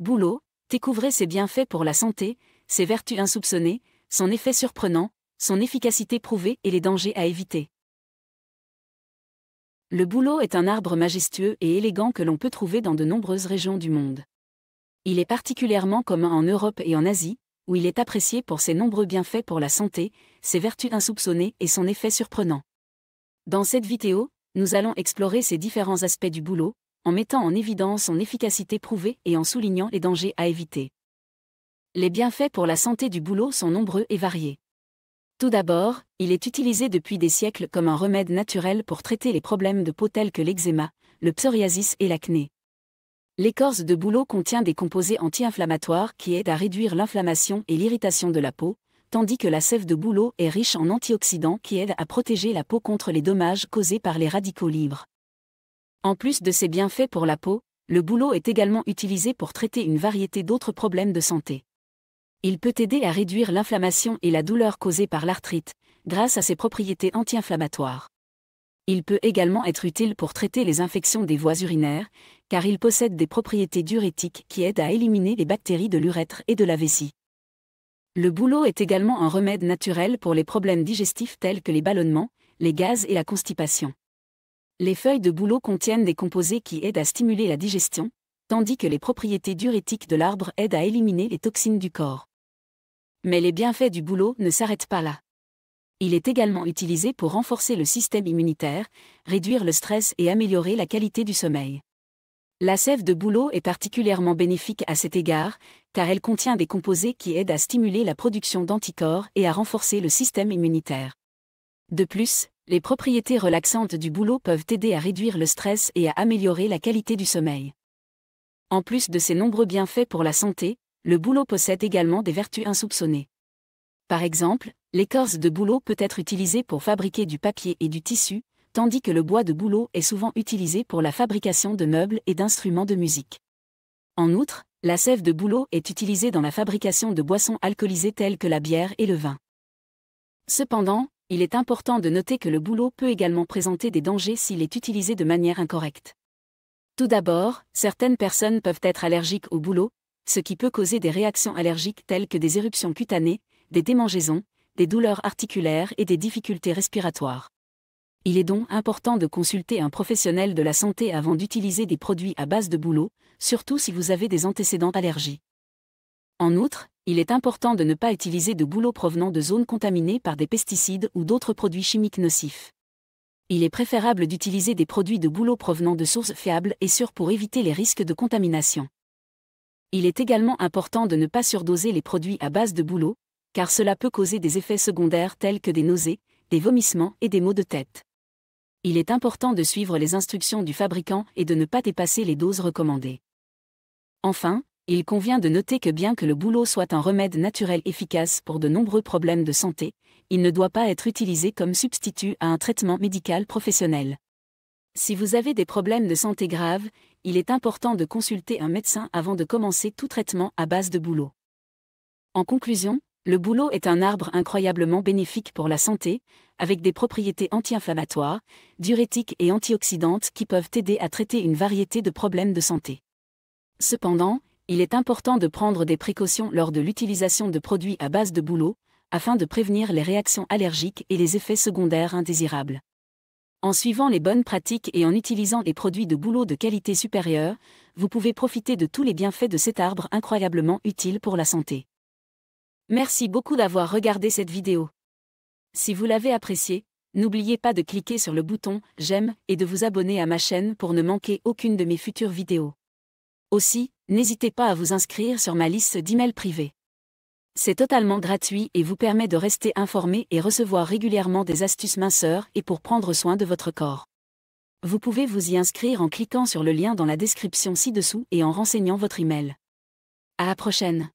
Boulot, découvrez ses bienfaits pour la santé, ses vertus insoupçonnées, son effet surprenant, son efficacité prouvée et les dangers à éviter. Le bouleau est un arbre majestueux et élégant que l'on peut trouver dans de nombreuses régions du monde. Il est particulièrement commun en Europe et en Asie, où il est apprécié pour ses nombreux bienfaits pour la santé, ses vertus insoupçonnées et son effet surprenant. Dans cette vidéo, nous allons explorer ces différents aspects du bouleau, en mettant en évidence son efficacité prouvée et en soulignant les dangers à éviter. Les bienfaits pour la santé du bouleau sont nombreux et variés. Tout d'abord, il est utilisé depuis des siècles comme un remède naturel pour traiter les problèmes de peau tels que l'eczéma, le psoriasis et l'acné. L'écorce de bouleau contient des composés anti-inflammatoires qui aident à réduire l'inflammation et l'irritation de la peau, tandis que la sève de bouleau est riche en antioxydants qui aident à protéger la peau contre les dommages causés par les radicaux libres. En plus de ses bienfaits pour la peau, le bouleau est également utilisé pour traiter une variété d'autres problèmes de santé. Il peut aider à réduire l'inflammation et la douleur causée par l'arthrite, grâce à ses propriétés anti-inflammatoires. Il peut également être utile pour traiter les infections des voies urinaires, car il possède des propriétés diurétiques qui aident à éliminer les bactéries de l'urètre et de la vessie. Le bouleau est également un remède naturel pour les problèmes digestifs tels que les ballonnements, les gaz et la constipation. Les feuilles de bouleau contiennent des composés qui aident à stimuler la digestion, tandis que les propriétés diurétiques de l'arbre aident à éliminer les toxines du corps. Mais les bienfaits du bouleau ne s'arrêtent pas là. Il est également utilisé pour renforcer le système immunitaire, réduire le stress et améliorer la qualité du sommeil. La sève de bouleau est particulièrement bénéfique à cet égard, car elle contient des composés qui aident à stimuler la production d'anticorps et à renforcer le système immunitaire. De plus, les propriétés relaxantes du boulot peuvent aider à réduire le stress et à améliorer la qualité du sommeil. En plus de ses nombreux bienfaits pour la santé, le boulot possède également des vertus insoupçonnées. Par exemple, l'écorce de bouleau peut être utilisée pour fabriquer du papier et du tissu, tandis que le bois de bouleau est souvent utilisé pour la fabrication de meubles et d'instruments de musique. En outre, la sève de bouleau est utilisée dans la fabrication de boissons alcoolisées telles que la bière et le vin. Cependant, il est important de noter que le boulot peut également présenter des dangers s'il est utilisé de manière incorrecte. Tout d'abord, certaines personnes peuvent être allergiques au boulot, ce qui peut causer des réactions allergiques telles que des éruptions cutanées, des démangeaisons, des douleurs articulaires et des difficultés respiratoires. Il est donc important de consulter un professionnel de la santé avant d'utiliser des produits à base de boulot, surtout si vous avez des antécédents allergiques. En outre, il est important de ne pas utiliser de boulot provenant de zones contaminées par des pesticides ou d'autres produits chimiques nocifs. Il est préférable d'utiliser des produits de boulot provenant de sources fiables et sûres pour éviter les risques de contamination. Il est également important de ne pas surdoser les produits à base de boulot, car cela peut causer des effets secondaires tels que des nausées, des vomissements et des maux de tête. Il est important de suivre les instructions du fabricant et de ne pas dépasser les doses recommandées. Enfin, il convient de noter que bien que le boulot soit un remède naturel efficace pour de nombreux problèmes de santé, il ne doit pas être utilisé comme substitut à un traitement médical professionnel. Si vous avez des problèmes de santé graves, il est important de consulter un médecin avant de commencer tout traitement à base de boulot. En conclusion, le boulot est un arbre incroyablement bénéfique pour la santé, avec des propriétés anti-inflammatoires, diurétiques et antioxydantes qui peuvent aider à traiter une variété de problèmes de santé. Cependant, il est important de prendre des précautions lors de l'utilisation de produits à base de bouleau, afin de prévenir les réactions allergiques et les effets secondaires indésirables. En suivant les bonnes pratiques et en utilisant des produits de bouleau de qualité supérieure, vous pouvez profiter de tous les bienfaits de cet arbre incroyablement utile pour la santé. Merci beaucoup d'avoir regardé cette vidéo. Si vous l'avez appréciée, n'oubliez pas de cliquer sur le bouton J'aime et de vous abonner à ma chaîne pour ne manquer aucune de mes futures vidéos. Aussi, n'hésitez pas à vous inscrire sur ma liste d'emails privés. C'est totalement gratuit et vous permet de rester informé et recevoir régulièrement des astuces minceurs et pour prendre soin de votre corps. Vous pouvez vous y inscrire en cliquant sur le lien dans la description ci-dessous et en renseignant votre email. À la prochaine